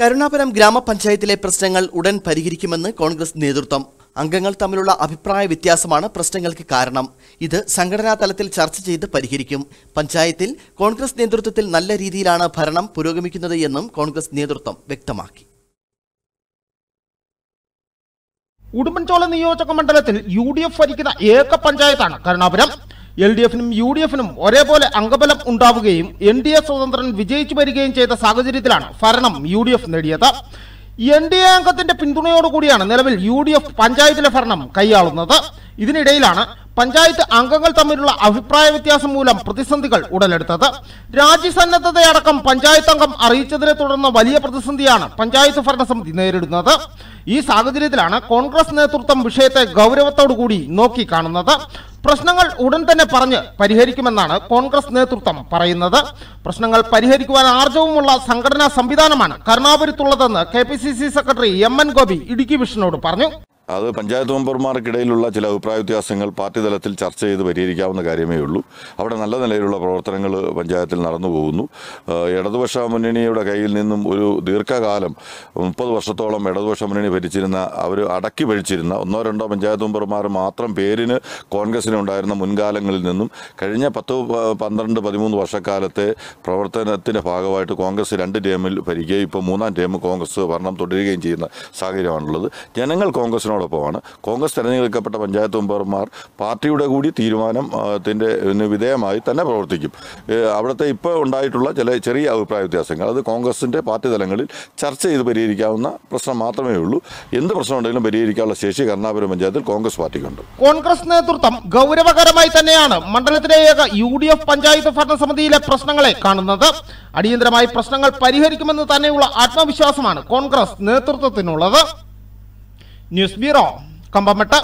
കരുണാപുരം ഗ്രാമപഞ്ചായത്തിലെ പ്രശ്നങ്ങൾ ഉടൻ പരിഹരിക്കുമെന്ന് കോൺഗ്രസ് നേതൃത്വം അംഗങ്ങൾ തമ്മിലുള്ള അഭിപ്രായ വ്യത്യാസമാണ് പ്രശ്നങ്ങൾക്ക് കാരണം ഇത് സംഘടനാ തലത്തിൽ ചർച്ച ചെയ്ത് പരിഹരിക്കും പഞ്ചായത്തിൽ കോൺഗ്രസ് നേതൃത്വത്തിൽ നല്ല രീതിയിലാണ് ഭരണം പുരോഗമിക്കുന്നത് എന്നും കോൺഗ്രസ് നേതൃത്വം വ്യക്തമാക്കി ഉടുമ്പൻചോല നിയോജക മണ്ഡലത്തിൽ യു ഡി എഫ് ഭരിക്കുന്ന ഏക പഞ്ചായത്താണ് കരുണാപുരം എൽ ഡി എഫിനും യു ഡി എഫിനും ഒരേപോലെ അംഗബലം ഉണ്ടാവുകയും എൻ ഡി എ സ്വതന്ത്രൻ വിജയിച്ചു വരികയും ചെയ്ത സാഹചര്യത്തിലാണ് ഭരണം യു ഡി എഫ് നേടിയത് എൻ ഡി എ അംഗത്തിന്റെ പിന്തുണയോടുകൂടിയാണ് നിലവിൽ യു ഡി എഫ് പഞ്ചായത്തിലെ ഭരണം കൈയാളുന്നത് ഇതിനിടയിലാണ് പഞ്ചായത്ത് അംഗങ്ങൾ തമ്മിലുള്ള അഭിപ്രായ വ്യത്യാസം മൂലം പ്രതിസന്ധികൾ ഉടലെടുത്തത് രാജ്യസന്നദ്ധതയടക്കം പഞ്ചായത്ത് അംഗം അറിയിച്ചതിനെ തുടർന്ന് വലിയ പ്രതിസന്ധിയാണ് പഞ്ചായത്ത് ഭരണസമിതി നേരിടുന്നത് ഈ സാഹചര്യത്തിലാണ് കോൺഗ്രസ് നേതൃത്വം വിഷയത്തെ ഗൗരവത്തോടുകൂടി നോക്കിക്കാണുന്നത് പ്രശ്നങ്ങൾ ഉടൻ തന്നെ പറഞ്ഞ് പരിഹരിക്കുമെന്നാണ് കോൺഗ്രസ് നേതൃത്വം പറയുന്നത് പ്രശ്നങ്ങൾ പരിഹരിക്കുവാൻ ആർജവുമുള്ള സംഘടനാ സംവിധാനമാണ് കരുണാപുരത്തുള്ളതെന്ന് K secretary M N Gopi Idukki വിഷനോട് പറഞ്ഞു അത് പഞ്ചായത്ത് മെമ്പർമാർക്കിടയിലുള്ള ചില അഭിപ്രായ വ്യത്യാസങ്ങൾ പാർട്ടി തലത്തിൽ ചർച്ച ചെയ്ത് പരിഹരിക്കാവുന്ന കാര്യമേ ഉള്ളൂ അവിടെ നല്ല നിലയിലുള്ള പ്രവർത്തനങ്ങൾ പഞ്ചായത്തിൽ നടന്നു പോകുന്നു ഇടതുപക്ഷ മുന്നണിയുടെ കയ്യിൽ നിന്നും ഒരു ദീർഘകാലം മുപ്പത് വർഷത്തോളം ഇടതുപക്ഷ മുന്നണി ഭരിച്ചിരുന്ന അവർ അടക്കി ഭരിച്ചിരുന്ന ഒന്നോ രണ്ടോ പഞ്ചായത്ത് മെമ്പർമാർ മാത്രം പേരിന് കോൺഗ്രസിനുണ്ടായിരുന്ന മുൻകാലങ്ങളിൽ നിന്നും കഴിഞ്ഞ പത്ത് പന്ത്രണ്ട് പതിമൂന്ന് വർഷക്കാലത്തെ പ്രവർത്തനത്തിൻ്റെ ഭാഗമായിട്ട് കോൺഗ്രസ് രണ്ട് ടേമിൽ ഭരിക്കുകയും ഇപ്പോൾ മൂന്നാം ടേം കോൺഗ്രസ് ഭരണം തുടരുകയും ചെയ്യുന്ന സാഹചര്യമാണുള്ളത് ജനങ്ങൾ കോൺഗ്രസിനോട് തീരുമാനത്തോടൊപ്പമാണ് കോൺഗ്രസ് തെരഞ്ഞെടുക്കപ്പെട്ട പഞ്ചായത്ത് മെമ്പർമാർ പാർട്ടിയുടെ കൂടി തീരുമാനത്തിൻ്റെ വിധേയമായി തന്നെ പ്രവർത്തിക്കും അവിടുത്തെ ഇപ്പോൾ ഉണ്ടായിട്ടുള്ള ചില ചെറിയ അഭിപ്രായ വ്യത്യാസങ്ങൾ അത് കോൺഗ്രസിൻ്റെ പാർട്ടി തലങ്ങളിൽ ചർച്ച ചെയ്ത് പരിഹരിക്കാവുന്ന പ്രശ്നം മാത്രമേ ഉള്ളൂ എന്ത് പ്രശ്നമുണ്ടെങ്കിലും പരിഹരിക്കാനുള്ള ശേഷി കർണാപുരം പഞ്ചായത്തിൽ കോൺഗ്രസ് പാർട്ടിക്കുണ്ട് കോൺഗ്രസ് നേതൃത്വം ഗൗരവകരമായി തന്നെയാണ് മണ്ഡലത്തിലെ ഏക യു ഡി എഫ് പഞ്ചായത്ത് ഭരണസമിതിയിലെ പ്രശ്നങ്ങളെ കാണുന്നത് അടിയന്തരമായി പ്രശ്നങ്ങൾ പരിഹരിക്കുമെന്ന് തന്നെയുള്ള ആത്മവിശ്വാസമാണ് കോൺഗ്രസ് നേതൃത്വത്തിനുള്ളത് ന്യൂസ് ബ്യൂറോ കമ്പമട്ട